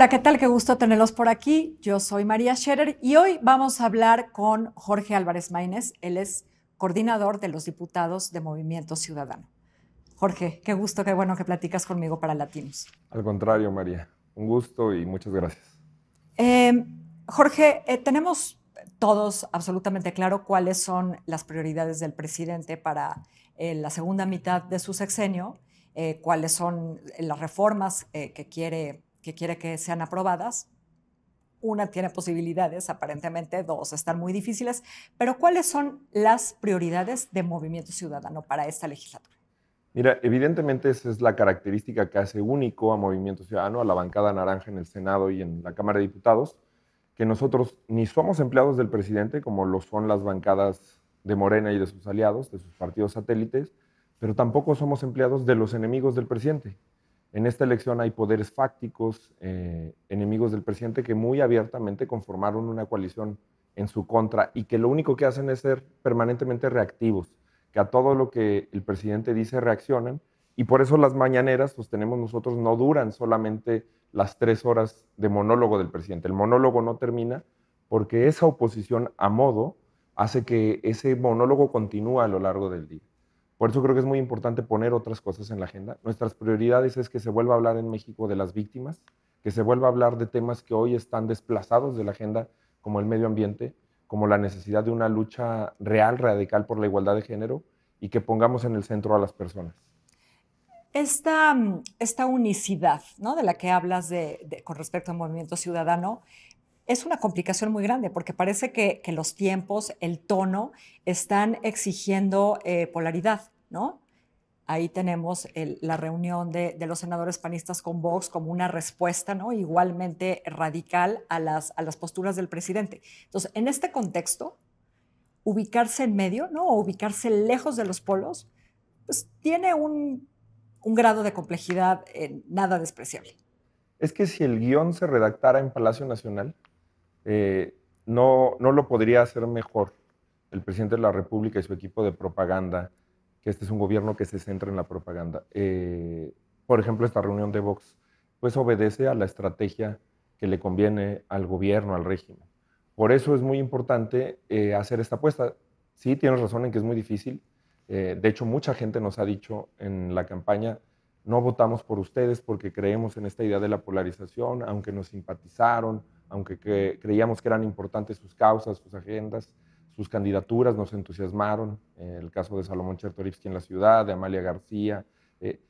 Hola, ¿qué tal? Qué gusto tenerlos por aquí. Yo soy María Scherer y hoy vamos a hablar con Jorge Álvarez Maínez. Él es coordinador de los diputados de Movimiento Ciudadano. Jorge, qué gusto, qué bueno que platicas conmigo para Latinos. Al contrario, María. Un gusto y muchas gracias. Em, Jorge, eh, tenemos todos absolutamente claro cuáles son las prioridades del presidente para eh, la segunda mitad de su sexenio, eh, cuáles son las reformas que quiere que quiere que sean aprobadas. Una tiene posibilidades, aparentemente dos están muy difíciles, pero ¿cuáles son las prioridades de Movimiento Ciudadano para esta legislatura? Mira, evidentemente esa es la característica que hace único a Movimiento Ciudadano, a la bancada naranja en el Senado y en la Cámara de Diputados, que nosotros ni somos empleados del presidente, como lo son las bancadas de Morena y de sus aliados, de sus partidos satélites, pero tampoco somos empleados de los enemigos del presidente. En esta elección hay poderes fácticos, eh, enemigos del presidente, que muy abiertamente conformaron una coalición en su contra y que lo único que hacen es ser permanentemente reactivos, que a todo lo que el presidente dice reaccionan y por eso las mañaneras, pues, tenemos nosotros, no duran solamente las tres horas de monólogo del presidente. El monólogo no termina porque esa oposición a modo hace que ese monólogo continúe a lo largo del día. Por eso creo que es muy importante poner otras cosas en la agenda. Nuestras prioridades es que se vuelva a hablar en México de las víctimas, que se vuelva a hablar de temas que hoy están desplazados de la agenda, como el medio ambiente, como la necesidad de una lucha real, radical por la igualdad de género y que pongamos en el centro a las personas. Esta, mm, esta unicidad de la que hablas con respecto al movimiento ciudadano es una complicación muy grande porque parece que, los tiempos, el tono, están exigiendo eh, polaridad, ¿no? Ahí tenemos la reunión de, los senadores panistas con Vox como una respuesta ¿no? igualmente radical a las, a las posturas del presidente. Entonces, en este contexto, ubicarse en medio ¿no? o ubicarse lejos de los polos, pues tiene un, grado de complejidad eh, nada despreciable. Es que si el guión se redactara en Palacio Nacional, eh, no, no lo podría hacer mejor el presidente de la República y su equipo de propaganda, que este es un gobierno que se centra en la propaganda. Eh, por ejemplo, esta reunión de Vox, pues obedece a la estrategia que le conviene al gobierno, al régimen. Por eso es muy importante eh, hacer esta apuesta. Sí, tienes razón en que es muy difícil. de hecho, mucha gente nos ha dicho en la campaña, no votamos por ustedes porque creemos en esta idea de la polarización, aunque nos simpatizaron, aunque creíamos que eran importantes sus causas, sus agendas, sus candidaturas nos entusiasmaron, eh, el caso de Salomón Chertorivsky en la ciudad, de Amalia García, eh,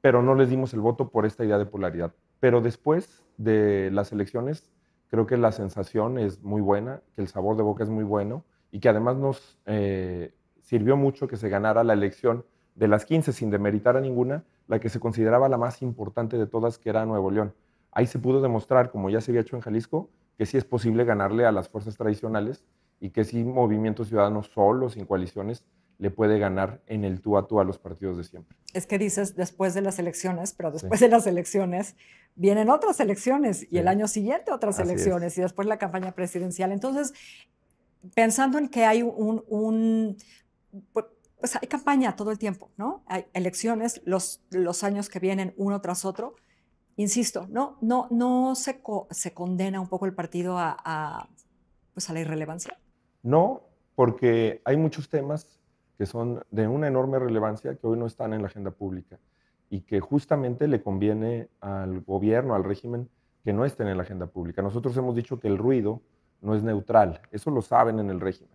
pero no les dimos el voto por esta idea de polaridad. Pero después de las elecciones, creo que la sensación es muy buena, que el sabor de boca es muy bueno y que además nos eh, sirvió mucho que se ganara la elección de las 15, sin demeritar a ninguna, la que se consideraba la más importante de todas, que era Nuevo León. Ahí se pudo demostrar, como ya se había hecho en Jalisco, que sí es posible ganarle a las fuerzas tradicionales y que sí Movimiento Ciudadano solo, sin coaliciones, le puede ganar en el tú a tú a los partidos de siempre. Es que dices después de las elecciones, pero después de las elecciones vienen otras elecciones y el año siguiente otras elecciones y después la campaña presidencial. Entonces, pensando en que hay un, pues, pues hay campaña todo el tiempo, ¿no? Hay elecciones los, los años que vienen uno tras otro insisto, no, no, no se, se condena un poco el partido a, pues a la irrelevancia. No, porque hay muchos temas que son de una enorme relevancia que hoy no están en la agenda pública y que justamente le conviene al gobierno, al régimen, que no estén en la agenda pública. Nosotros hemos dicho que el ruido no es neutral, eso lo saben en el régimen.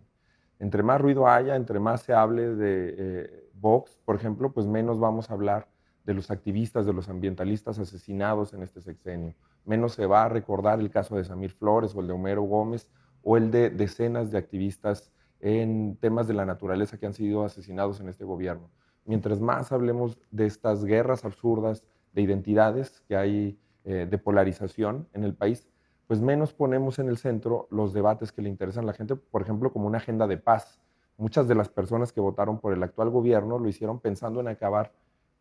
Entre más ruido haya, entre más se hable de eh, Vox, por ejemplo, pues menos vamos a hablar de los activistas, de los ambientalistas asesinados en este sexenio. Menos se va a recordar el caso de Samir Flores o el de Homero Gómez o el de decenas de activistas en temas de la naturaleza que han sido asesinados en este gobierno. Mientras más hablemos de estas guerras absurdas de identidades que hay, eh, de polarización en el país, pues menos ponemos en el centro los debates que le interesan a la gente, por ejemplo, como una agenda de paz. Muchas de las personas que votaron por el actual gobierno lo hicieron pensando en acabar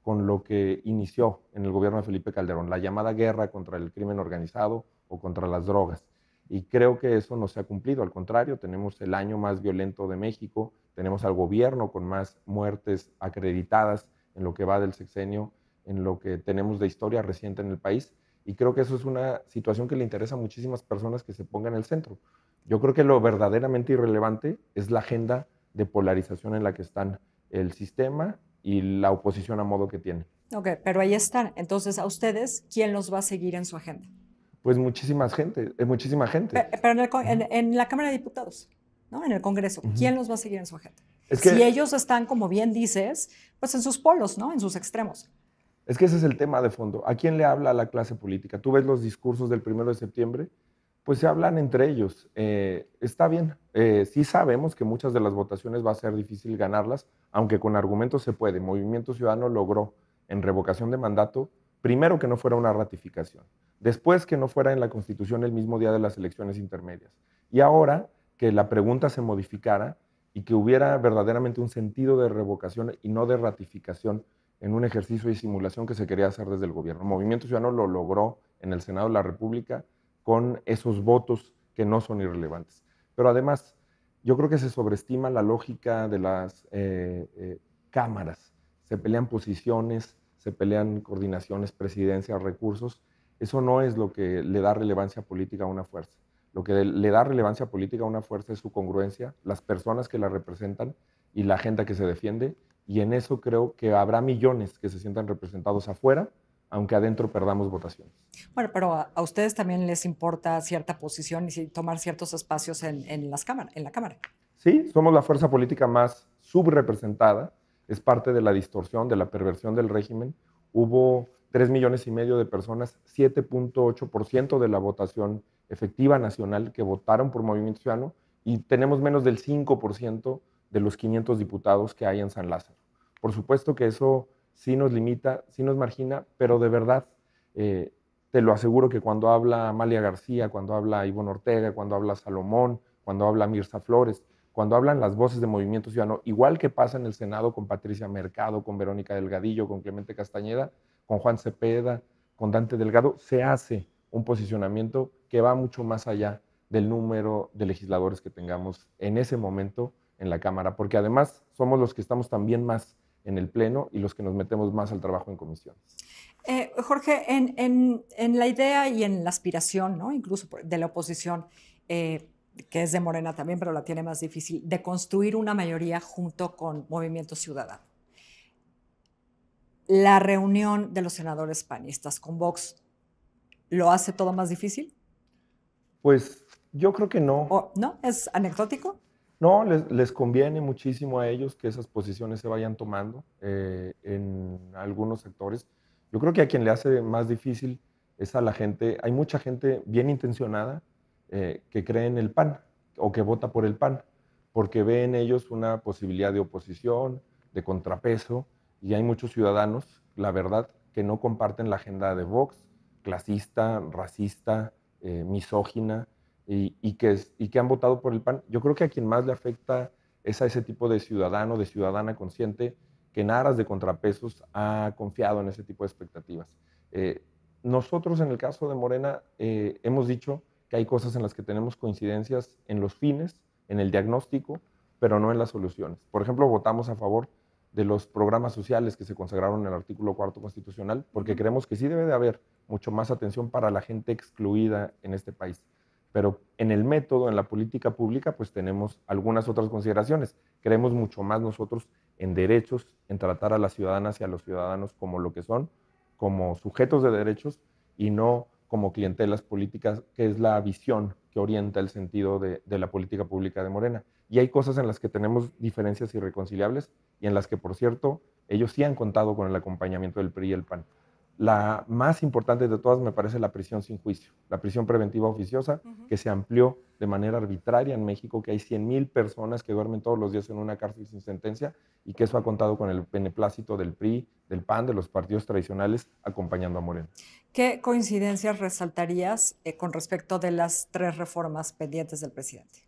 con lo que inició en el gobierno de Felipe Calderón, la llamada guerra contra el crimen organizado o contra las drogas. Y creo que eso no se ha cumplido, al contrario, tenemos el año más violento de México, tenemos al gobierno con más muertes acreditadas en lo que va del sexenio, en lo que tenemos de historia reciente en el país. Y creo que eso es una situación que le interesa a muchísimas personas que se pongan en el centro. Yo creo que lo verdaderamente irrelevante es la agenda de polarización en la que están el sistema y la oposición a modo que tiene. Ok, pero ahí están. Entonces, a ustedes, ¿quién los va a seguir en su agenda? Pues eh, muchísima gente, muchísima gente. Eh, pero, en, en, la Cámara de Diputados, ¿no? En el Congreso, ¿quién los va a seguir en su agenda? si ellos están, como bien dices, pues en sus polos, ¿no? En sus extremos. Es que ese es el tema de fondo. ¿A quién le habla la clase política? Tú ves los discursos del primero de septiembre pues se hablan entre ellos. Eh, está bien, eh, sí sabemos que muchas de las votaciones va a ser difícil ganarlas, aunque con argumentos se puede. Movimiento Ciudadano logró en revocación de mandato, primero que no fuera una ratificación, después que no fuera en la Constitución el mismo día de las elecciones intermedias, y ahora que la pregunta se modificara y que hubiera verdaderamente un sentido de revocación y no de ratificación en un ejercicio de simulación que se quería hacer desde el gobierno. Movimiento Ciudadano lo logró en el Senado de la República con esos votos que no son irrelevantes. Pero además, yo creo que se sobreestima la lógica de las eh, eh, cámaras. Se pelean posiciones, se pelean coordinaciones, presidencias, recursos. Eso no es lo que le da relevancia política a una fuerza. Lo que le da relevancia política a una fuerza es su congruencia, las personas que la representan y la agenda que se defiende. Y en eso creo que habrá millones que se sientan representados afuera aunque adentro perdamos votación. Bueno, pero a, ustedes también les importa cierta posición y tomar ciertos espacios en, las en la Cámara. Sí, somos la fuerza política más subrepresentada, es parte de la distorsión, de la perversión del régimen. Hubo 3 millones y medio de personas, 7.8% de la votación efectiva nacional que votaron por Movimiento Ciudadano y tenemos menos del 5% de los 500 diputados que hay en San Lázaro. Por supuesto que eso sí nos limita, sí nos margina, pero de verdad eh, te lo aseguro que cuando habla Amalia García, cuando habla Ivonne Ortega, cuando habla Salomón, cuando habla Mirza Flores, cuando hablan las voces de Movimiento Ciudadano, igual que pasa en el Senado con Patricia Mercado, con Verónica Delgadillo, con Clemente Castañeda, con Juan Cepeda, con Dante Delgado, se hace un posicionamiento que va mucho más allá del número de legisladores que tengamos en ese momento en la Cámara, porque además somos los que estamos también más en el Pleno y los que nos metemos más al trabajo en comisiones. Eh, Jorge, en, la idea y en la aspiración, ¿no? incluso de la oposición, eh, que es de Morena también, pero la tiene más difícil, de construir una mayoría junto con Movimiento Ciudadano. La reunión de los senadores panistas con Vox, ¿lo hace todo más difícil? Pues yo creo que no. ¿No? ¿Es anecdótico? No, les, conviene muchísimo a ellos que esas posiciones se vayan tomando eh, en algunos sectores. Yo creo que a quien le hace más difícil es a la gente, hay mucha gente bien intencionada eh, que cree en el PAN o que vota por el PAN, porque ve en ellos una posibilidad de oposición, de contrapeso, y hay muchos ciudadanos, la verdad, que no comparten la agenda de Vox, clasista, racista, eh, misógina, y, que, han votado por el PAN, yo creo que a quien más le afecta es a ese tipo de ciudadano, de ciudadana consciente, que en aras de contrapesos ha confiado en ese tipo de expectativas. Eh, nosotros en el caso de Morena eh, hemos dicho que hay cosas en las que tenemos coincidencias en los fines, en el diagnóstico, pero no en las soluciones. Por ejemplo, votamos a favor de los programas sociales que se consagraron en el artículo cuarto constitucional, porque creemos que sí debe de haber mucho más atención para la gente excluida en este país pero en el método, en la política pública, pues tenemos algunas otras consideraciones. Creemos mucho más nosotros en derechos, en tratar a las ciudadanas y a los ciudadanos como lo que son, como sujetos de derechos y no como clientelas políticas, que es la visión que orienta el sentido de, de la política pública de Morena. Y hay cosas en las que tenemos diferencias irreconciliables y en las que, por cierto, ellos sí han contado con el acompañamiento del PRI y el PAN. La más importante de todas me parece la prisión sin juicio, la prisión preventiva oficiosa, que se amplió de manera arbitraria en México, que hay 100.000 personas que duermen todos los días en una cárcel sin sentencia y que eso ha contado con el beneplácito del PRI, del PAN, de los partidos tradicionales, acompañando a Moreno. ¿Qué coincidencias resaltarías eh, con respecto de las tres reformas pendientes del presidente?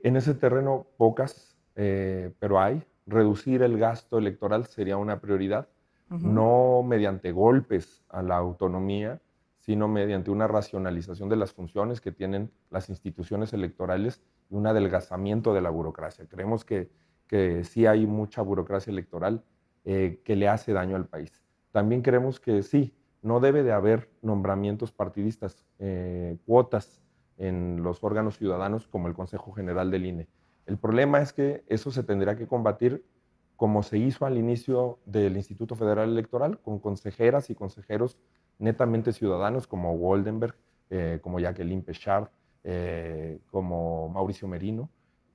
En ese terreno, pocas, eh, pero hay. Reducir el gasto electoral sería una prioridad no mediante golpes a la autonomía, sino mediante una racionalización de las funciones que tienen las instituciones electorales y un adelgazamiento de la burocracia. Creemos que, que sí hay mucha burocracia electoral eh, que le hace daño al país. También creemos que sí, no debe de haber nombramientos partidistas, eh, cuotas en los órganos ciudadanos como el Consejo General del INE. El problema es que eso se tendrá que combatir como se hizo al inicio del Instituto Federal Electoral, con consejeras y consejeros netamente ciudadanos como Woldenberg, eh, como Jacqueline Pechard, eh, como Mauricio Merino,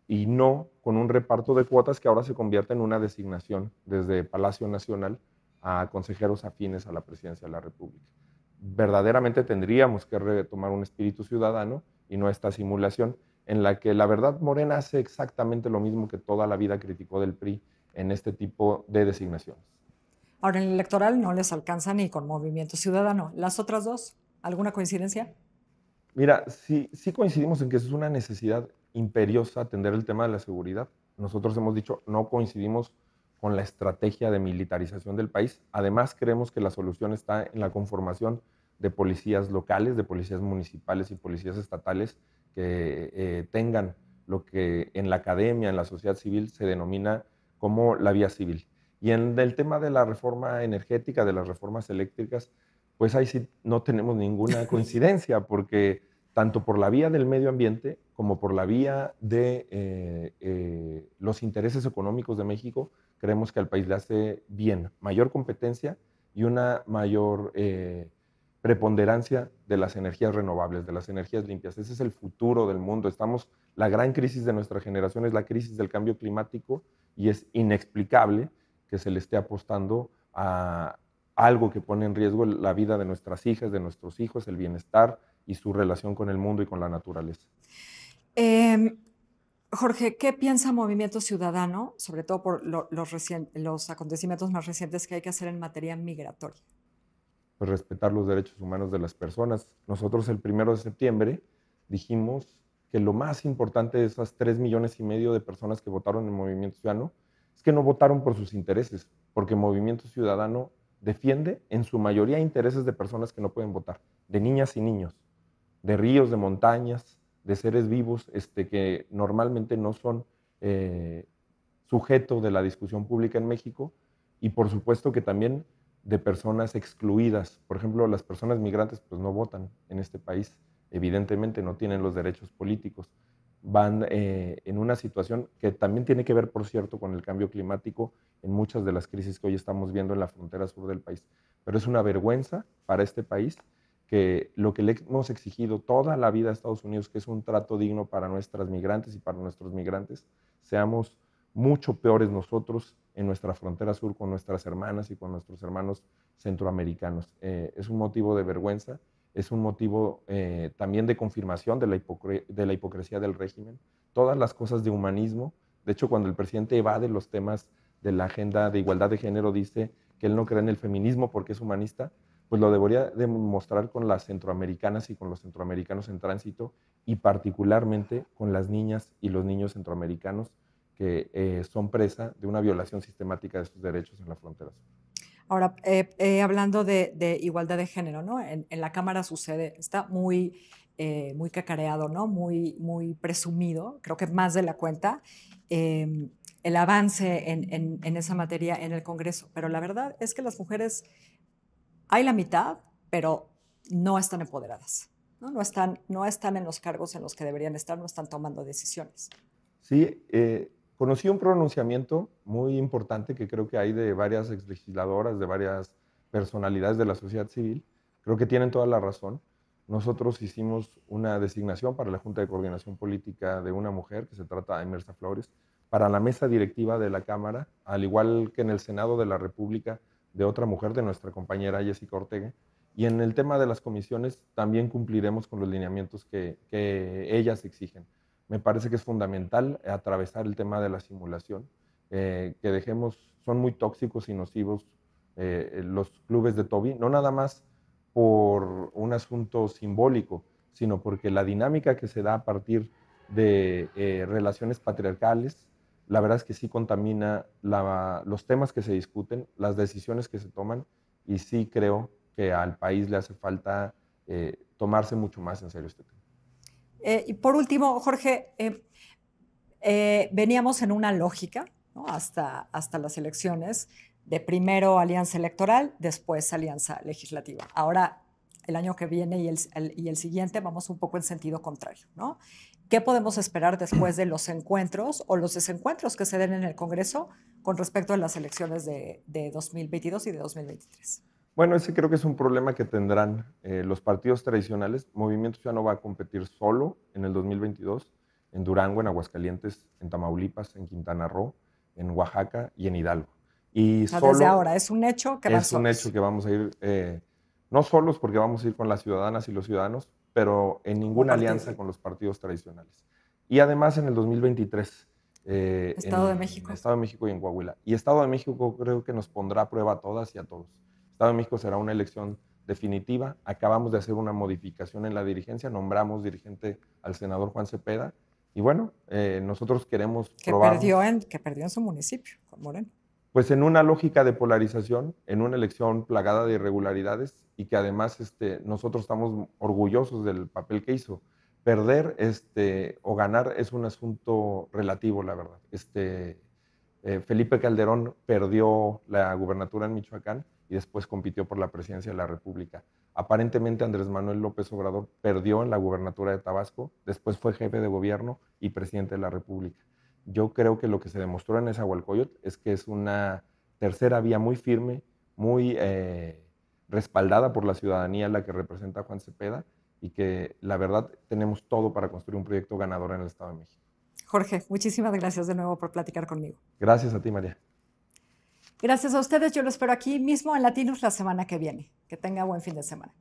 y no con un reparto de cuotas que ahora se convierte en una designación desde Palacio Nacional a consejeros afines a la presidencia de la República. Verdaderamente tendríamos que retomar un espíritu ciudadano y no esta simulación en la que la verdad Morena hace exactamente lo mismo que toda la vida criticó del PRI en este tipo de designaciones. Ahora, en el electoral no les alcanza ni con Movimiento Ciudadano. ¿Las otras dos? ¿Alguna coincidencia? Mira, sí, sí coincidimos en que es una necesidad imperiosa atender el tema de la seguridad. Nosotros hemos dicho, no coincidimos con la estrategia de militarización del país. Además, creemos que la solución está en la conformación de policías locales, de policías municipales y policías estatales que eh, tengan lo que en la academia, en la sociedad civil, se denomina como la vía civil. Y en el tema de la reforma energética, de las reformas eléctricas, pues ahí sí no tenemos ninguna coincidencia, porque tanto por la vía del medio ambiente como por la vía de eh, eh, los intereses económicos de México, creemos que al país le hace bien mayor competencia y una mayor eh, preponderancia de las energías renovables, de las energías limpias. Ese es el futuro del mundo. Estamos, la gran crisis de nuestra generación es la crisis del cambio climático y es inexplicable que se le esté apostando a algo que pone en riesgo la vida de nuestras hijas, de nuestros hijos, el bienestar y su relación con el mundo y con la naturaleza. Em, Jorge, ¿qué piensa Movimiento Ciudadano, sobre todo por los, los acontecimientos más recientes que hay que hacer en materia migratoria? pues, respetar los derechos humanos de las personas. Nosotros el primero de septiembre dijimos que lo más importante de esas tres millones y medio de personas que votaron en Movimiento Ciudadano es que no votaron por sus intereses, porque Movimiento Ciudadano defiende en su mayoría intereses de personas que no pueden votar, de niñas y niños, de ríos, de montañas, de seres vivos este, que normalmente no son eh, sujeto de la discusión pública en México y por supuesto que también de personas excluidas. Por ejemplo, las personas migrantes pues no votan en este país, evidentemente no tienen los derechos políticos. Van eh, en una situación que también tiene que ver, por cierto, con el cambio climático en muchas de las crisis que hoy estamos viendo en la frontera sur del país. Pero es una vergüenza para este país que lo que le hemos exigido toda la vida a Estados Unidos, que es un trato digno para nuestras migrantes y para nuestros migrantes, seamos mucho peores nosotros en nuestra frontera sur con nuestras hermanas y con nuestros hermanos centroamericanos. Eh, es un motivo de vergüenza, es un motivo eh, también de confirmación de de la hipocresía del régimen. Todas las cosas de humanismo, de hecho cuando el presidente evade los temas de la agenda de igualdad de género, dice que él no cree en el feminismo porque es humanista, pues lo debería demostrar con las centroamericanas y con los centroamericanos en tránsito y particularmente con las niñas y los niños centroamericanos que eh, son presa de una violación sistemática de sus derechos en la frontera Ahora, eh, eh, hablando de, igualdad de género, ¿no? En, la Cámara sucede, está muy, muy cacareado, ¿no? Muy, muy presumido, creo que más de la cuenta, em, el avance en, en, esa materia en el Congreso. Pero la verdad es que las mujeres, hay la mitad, pero no están empoderadas. ¿no? No, están, no están en los cargos en los que deberían estar, no están tomando decisiones. Sí, eh, conocí un pronunciamiento muy importante que creo que hay de varias legisladoras, de varias personalidades de la sociedad civil. Creo que tienen toda la razón. Nosotros hicimos una designación para la Junta de Coordinación Política de una mujer, que se trata de Merza Flores, para la mesa directiva de la Cámara, al igual que en el Senado de la República, de otra mujer, de nuestra compañera Jessica Ortega. Y en el tema de las comisiones también cumpliremos con los lineamientos que ellas exigen me parece que es fundamental atravesar el tema de la simulación, eh, que dejemos, son muy tóxicos y nocivos eh, los clubes de Toby, no nada más por un asunto simbólico, sino porque la dinámica que se da a partir de eh, relaciones patriarcales, la verdad es que sí contamina los temas que se discuten, las decisiones que se toman, y sí creo que al país le hace falta tomarse mucho más en serio este tema. Eh, y por último, Jorge, eh, eh, veníamos en una lógica hasta, hasta las elecciones de primero alianza electoral, después alianza legislativa. Ahora, el año que viene y el, siguiente vamos un poco en sentido contrario, ¿Qué podemos esperar después de los encuentros o los desencuentros que se den en el Congreso con respecto a las elecciones de, de 2022 y de 2023? Bueno, ese creo que es un problema que tendrán eh, los partidos tradicionales. Movimiento ya no va a competir solo en el 2022 en Durango, en Aguascalientes, en Tamaulipas, en Quintana Roo, en Oaxaca y en Hidalgo. Y solo desde ahora es un hecho que es un hecho que vamos a ir eh, no solos porque vamos a ir con las ciudadanas y los ciudadanos, pero en ninguna alianza con los partidos tradicionales. Y además en el 2023 eh, Estado de México, Estado de México y en Coahuila. Y Estado de México creo que nos pondrá a prueba a todas y a todos. Estado de México será una elección definitiva. Acabamos de hacer una modificación en la dirigencia, nombramos dirigente al senador Juan Cepeda. Y bueno, eh, nosotros queremos que Perdió en, que perdió en su municipio, Moreno. Pues en una lógica de polarización, en una elección plagada de irregularidades y que además este, nosotros estamos orgullosos del papel que hizo. Perder este, o ganar es un asunto relativo, la verdad. Este, eh, Felipe Calderón perdió la gubernatura en Michoacán, y después compitió por la presidencia de la República. Aparentemente Andrés Manuel López Obrador perdió en la gubernatura de Tabasco, después fue jefe de gobierno y presidente de la República. Yo creo que lo que se demostró en esa Hualcoyot es que es una tercera vía muy firme, muy eh, respaldada por la ciudadanía, la que representa Juan Cepeda, y que la verdad tenemos todo para construir un proyecto ganador en el Estado de México. Jorge, muchísimas gracias de nuevo por platicar conmigo. Gracias a ti, María. Gracias a ustedes. Yo lo espero aquí mismo en Latinos la semana que viene. Que tenga buen fin de semana.